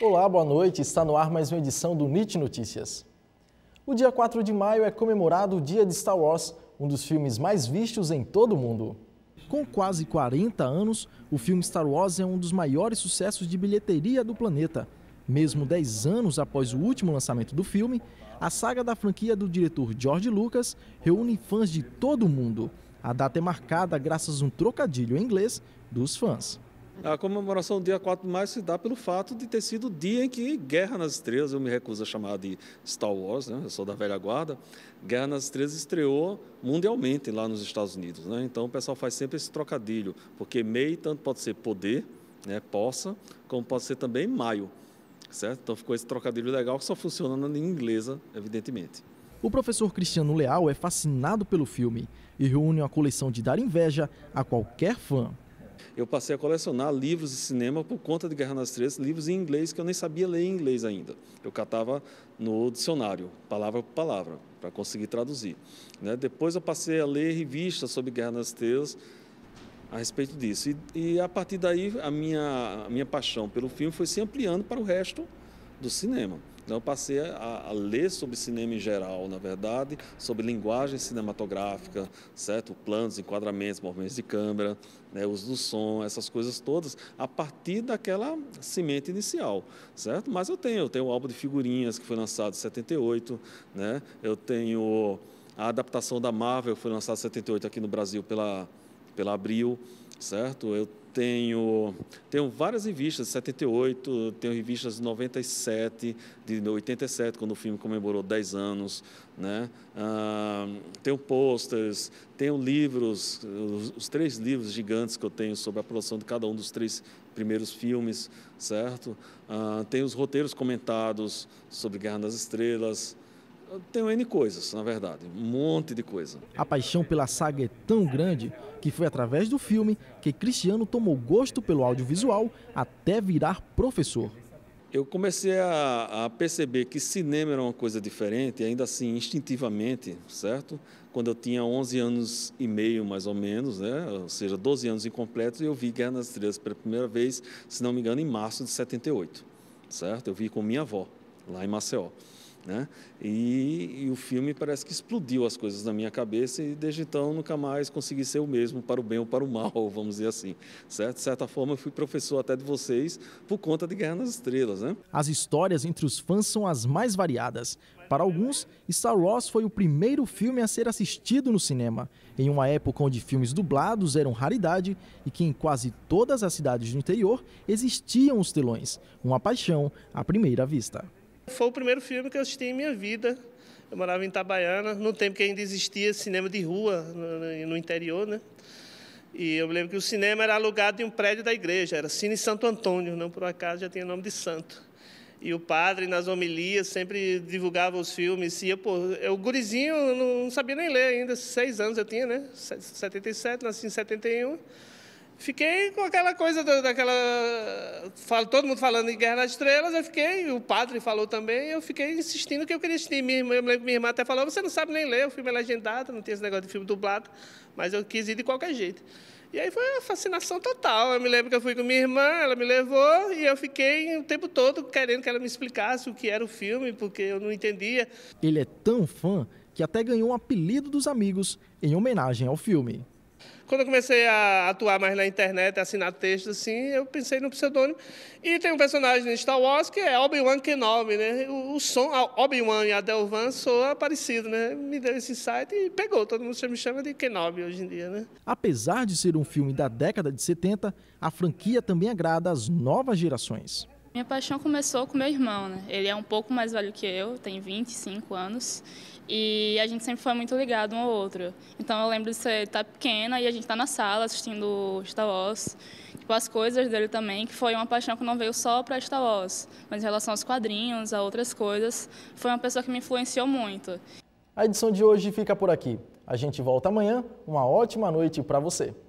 Olá, boa noite. Está no ar mais uma edição do NIT Notícias. O dia 4 de maio é comemorado o dia de Star Wars, um dos filmes mais vistos em todo o mundo. Com quase 40 anos, o filme Star Wars é um dos maiores sucessos de bilheteria do planeta. Mesmo 10 anos após o último lançamento do filme, a saga da franquia do diretor George Lucas reúne fãs de todo o mundo. A data é marcada graças a um trocadilho em inglês dos fãs. A comemoração do dia 4 de maio se dá pelo fato de ter sido o dia em que Guerra nas Estrelas, eu me recuso a chamar de Star Wars, né? eu sou da velha guarda, Guerra nas Estrelas estreou mundialmente lá nos Estados Unidos. Né? Então o pessoal faz sempre esse trocadilho, porque MEI tanto pode ser poder, né? possa, como pode ser também maio. Certo? Então ficou esse trocadilho legal que só funciona na língua inglesa, evidentemente. O professor Cristiano Leal é fascinado pelo filme e reúne uma coleção de dar inveja a qualquer fã. Eu passei a colecionar livros de cinema por conta de Guerra nas Três, livros em inglês que eu nem sabia ler em inglês ainda. Eu catava no dicionário, palavra por palavra, para conseguir traduzir. Né? Depois eu passei a ler revistas sobre Guerra nas Três a respeito disso. E, e a partir daí a minha, a minha paixão pelo filme foi se ampliando para o resto do cinema. Então, eu passei a, a, ler sobre cinema em geral, na verdade, sobre linguagem cinematográfica, certo? Planos, enquadramentos, movimentos de câmera, né, uso do som, essas coisas todas, a partir daquela semente inicial, certo? Mas eu tenho, eu tenho o álbum de figurinhas que foi lançado em 78, né? Eu tenho a adaptação da Marvel que foi lançada em 78 aqui no Brasil pela pela Abril, certo? Eu tenho, tenho várias revistas, de 78, tenho revistas de 97, de 87, quando o filme comemorou 10 anos, né? Ah, tenho posters, tenho livros, os, os, três livros gigantes que eu tenho sobre a produção de cada um dos três primeiros filmes, certo? Ah, tenho os roteiros comentados sobre Guerra nas Estrelas, eu tenho N coisas, na verdade, um monte de coisa. A paixão pela saga é tão grande que foi através do filme que Cristiano tomou gosto pelo audiovisual até virar professor. Eu comecei a, a, perceber que cinema era uma coisa diferente, ainda assim instintivamente, certo? Quando eu tinha 11 anos e meio, mais ou menos, né? ou seja, 12 anos incompletos, eu vi Guerra nas Estrelas pela primeira vez, se não me engano, em março de 78, certo? Eu vi com minha avó, lá em Maceió. Né? E, e, o filme parece que explodiu as coisas na minha cabeça e desde então nunca mais consegui ser o mesmo para o bem ou para o mal, vamos dizer assim. Certo? De certa forma, eu fui professor até de vocês por conta de Guerra nas Estrelas. Né? As histórias entre os fãs são as mais variadas. Para alguns, Star Wars foi o primeiro filme a ser assistido no cinema, em uma época onde filmes dublados eram raridade e que em quase todas as cidades do interior existiam os telões. Uma paixão à primeira vista. Foi o primeiro filme que eu assisti em minha vida. Eu morava em Itabaiana, no tempo que ainda existia cinema de rua no, interior, né? E eu me lembro que o cinema era alugado em um prédio da igreja, era Cine Santo Antônio, não por acaso já tinha nome de santo. E o padre, nas homilias, sempre divulgava os filmes. E eu, pô, eu gurizinho, não sabia nem ler ainda, seis anos eu tinha, né? 77, nasci em 71 fiquei com aquela coisa daquela. Todo mundo falando em Guerra nas Estrelas, eu fiquei, o padre falou também, eu fiquei insistindo que eu queria assistir. Eu me lembro que minha irmã até falou: você não sabe nem ler, o filme é legendado, não tem esse negócio de filme dublado, mas eu quis ir de qualquer jeito. E aí foi uma fascinação total. Eu me lembro que eu fui com minha irmã, ela me levou e eu fiquei o tempo todo querendo que ela me explicasse o que era o filme, porque eu não entendia. Ele é tão fã que até ganhou um apelido dos amigos em homenagem ao filme. Quando eu comecei a atuar mais na internet, assinar textos assim, eu pensei no pseudônimo. E tem um personagem em Star Wars que é Obi-Wan Kenobi, né? O, o som, Obi-Wan e Adelvan soa parecido, né? Me deu esse site e pegou. Todo mundo me chama de Kenobi hoje em dia, né? Apesar de ser um filme da década de 70, a franquia também agrada as novas gerações. Minha paixão começou com meu irmão, né? Ele é um pouco mais velho que eu, tem 25 anos, e a gente sempre foi muito ligado um ao outro. Então eu lembro de você estar tá pequena e a gente estar tá na sala assistindo Star Wars, tipo as coisas dele também, que foi uma paixão que não veio só para Star Wars, mas em relação aos quadrinhos, a outras coisas, foi uma pessoa que me influenciou muito. A edição de hoje fica por aqui. A gente volta amanhã. Uma ótima noite para você.